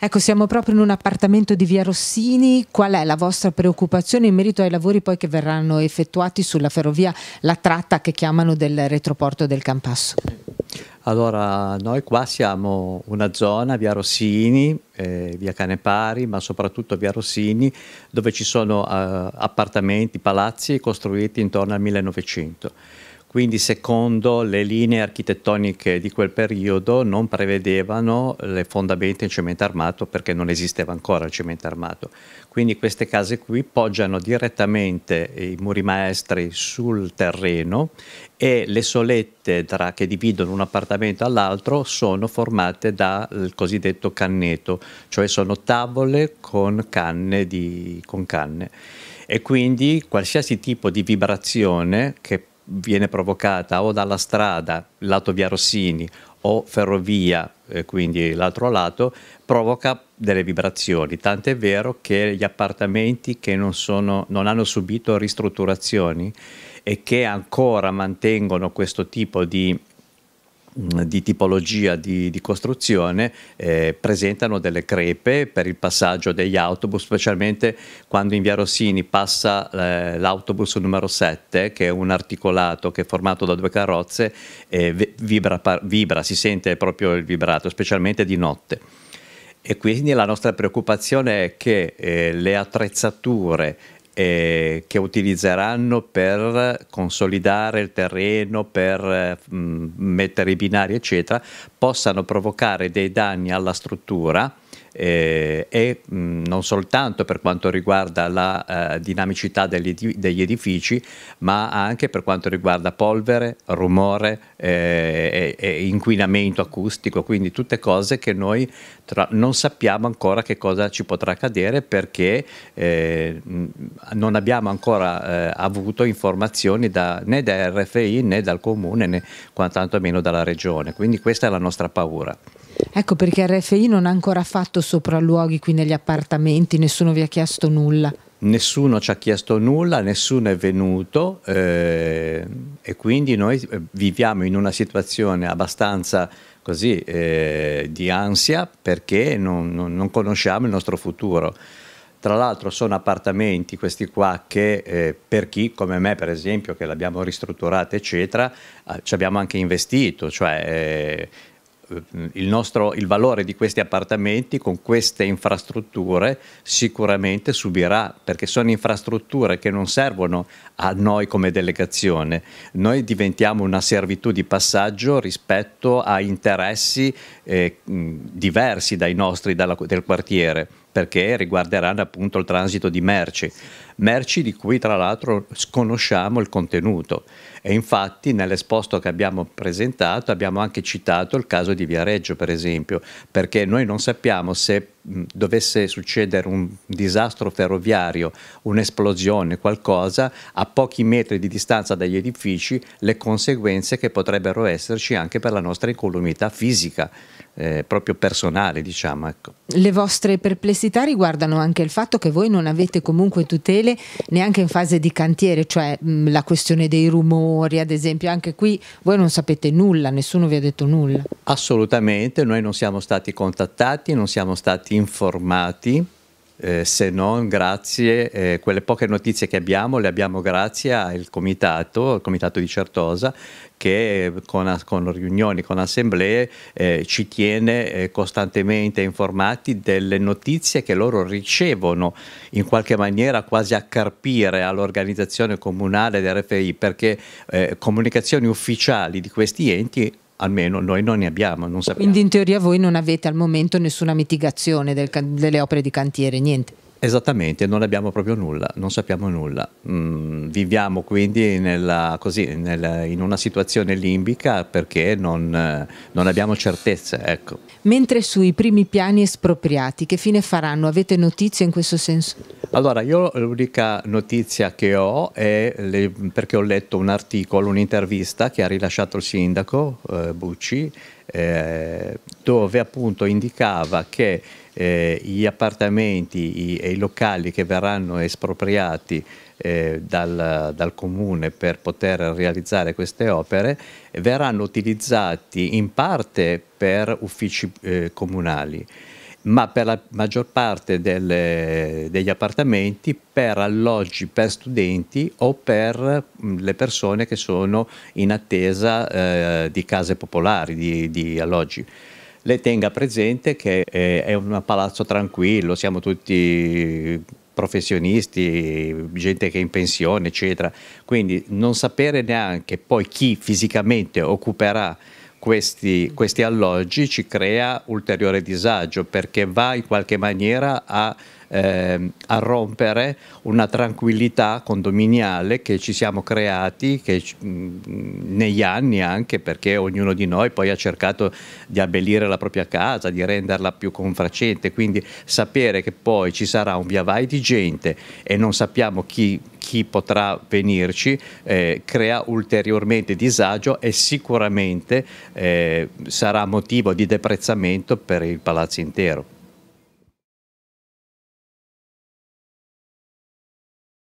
Ecco, siamo proprio in un appartamento di Via Rossini. Qual è la vostra preoccupazione in merito ai lavori poi che verranno effettuati sulla ferrovia, la tratta che chiamano del retroporto del Campasso? Allora, noi qua siamo una zona, Via Rossini, eh, Via Canepari, ma soprattutto Via Rossini, dove ci sono eh, appartamenti, palazzi costruiti intorno al 1900 quindi secondo le linee architettoniche di quel periodo non prevedevano le fondamenta in cemento armato perché non esisteva ancora il cemento armato. Quindi queste case qui poggiano direttamente i muri maestri sul terreno e le solette tra, che dividono un appartamento all'altro sono formate dal cosiddetto canneto, cioè sono tavole con canne. Di, con canne e quindi qualsiasi tipo di vibrazione che viene provocata o dalla strada, lato via Rossini, o ferrovia, eh, quindi l'altro lato, provoca delle vibrazioni. Tant'è vero che gli appartamenti che non, sono, non hanno subito ristrutturazioni e che ancora mantengono questo tipo di di tipologia di, di costruzione eh, presentano delle crepe per il passaggio degli autobus, specialmente quando in via Rossini passa eh, l'autobus numero 7, che è un articolato che è formato da due carrozze, eh, vibra, vibra, si sente proprio il vibrato, specialmente di notte. E quindi la nostra preoccupazione è che eh, le attrezzature eh, che utilizzeranno per consolidare il terreno, per eh, mettere i binari, eccetera, possano provocare dei danni alla struttura eh, e mh, mm, non soltanto per quanto riguarda la eh, dinamicità degli, degli, edifici, ma anche per quanto riguarda polvere, rumore eh, e, e, inquinamento acustico, quindi tutte cose che noi non sappiamo ancora che cosa ci potrà accadere perché mh, eh, mm, non abbiamo ancora eh, avuto informazioni da, né da RFI né dal comune né quantantomeno dalla regione, quindi questa è la nostra paura. Ecco perché RFI non ha ancora fatto sopralluoghi qui negli appartamenti, nessuno vi ha chiesto nulla. Nessuno ci ha chiesto nulla, nessuno è venuto eh, e quindi noi eh, viviamo in una situazione abbastanza così eh, di ansia perché non, non, non conosciamo il nostro futuro. Tra l'altro sono appartamenti questi qua che eh, per chi come me per esempio che l'abbiamo ristrutturata eccetera eh, ci abbiamo anche investito, cioè eh, il, nostro, il valore di questi appartamenti con queste infrastrutture sicuramente subirà, perché sono infrastrutture che non servono a noi come delegazione. Noi diventiamo una servitù di passaggio rispetto a interessi eh, diversi dai nostri dalla, del quartiere perché riguarderanno appunto il transito di merci, merci di cui tra l'altro sconosciamo il contenuto. E infatti nell'esposto che abbiamo presentato abbiamo anche citato il caso di Viareggio, per esempio, perché noi non sappiamo se Mm, dovesse succedere un disastro ferroviario, un'esplosione, qualcosa, a pochi metri di distanza dagli edifici, le conseguenze che potrebbero esserci anche per la nostra incolumità fisica, eh, proprio personale, diciamo. Ecco. Le vostre perplessità riguardano anche il fatto che voi non avete comunque tutele neanche in fase di cantiere, cioè mh, mm, la questione dei rumori, ad esempio, anche qui voi non sapete nulla, nessuno vi ha detto nulla. Assolutamente, noi non siamo stati contattati, non siamo stati informati, eh, se non grazie, eh, quelle poche notizie che abbiamo le abbiamo grazie al comitato, al comitato di Certosa, che con, con riunioni, con assemblee eh, ci tiene eh, costantemente informati delle notizie che loro ricevono in qualche maniera quasi a carpire all'organizzazione comunale del RFI perché eh, comunicazioni ufficiali di questi enti almeno noi non ne abbiamo, non sappiamo. Quindi in teoria voi non avete al momento nessuna mitigazione del, delle opere di cantiere, niente? Esattamente, non abbiamo proprio nulla, non sappiamo nulla. Mm, viviamo quindi nella, così, nella, in una situazione limbica perché non, non abbiamo certezze. Ecco. Mentre sui primi piani espropriati, che fine faranno? Avete notizie in questo senso? Allora, io l'unica notizia che ho è le, perché ho letto un articolo, un'intervista che ha rilasciato il sindaco eh, Bucci eh, dove appunto indicava che eh, gli appartamenti e i, locali che verranno espropriati eh, dal, dal, comune per poter realizzare queste opere verranno utilizzati in parte per uffici eh, comunali ma per la maggior parte delle, degli appartamenti per alloggi per studenti o per mm, le persone che sono in attesa eh, di case popolari, di, di, alloggi. Le tenga presente che eh, è un palazzo tranquillo, siamo tutti professionisti, gente che è in pensione, eccetera. Quindi non sapere neanche poi chi fisicamente occuperà questi, questi alloggi ci crea ulteriore disagio perché va in qualche maniera a Ehm, a rompere una tranquillità condominiale che ci siamo creati che, mh, negli anni anche perché ognuno di noi poi ha cercato di abbellire la propria casa, di renderla più confracente, quindi sapere che poi ci sarà un via vai di gente e non sappiamo chi chi potrà venirci eh, crea ulteriormente disagio e sicuramente eh, sarà motivo di deprezzamento per il palazzo intero.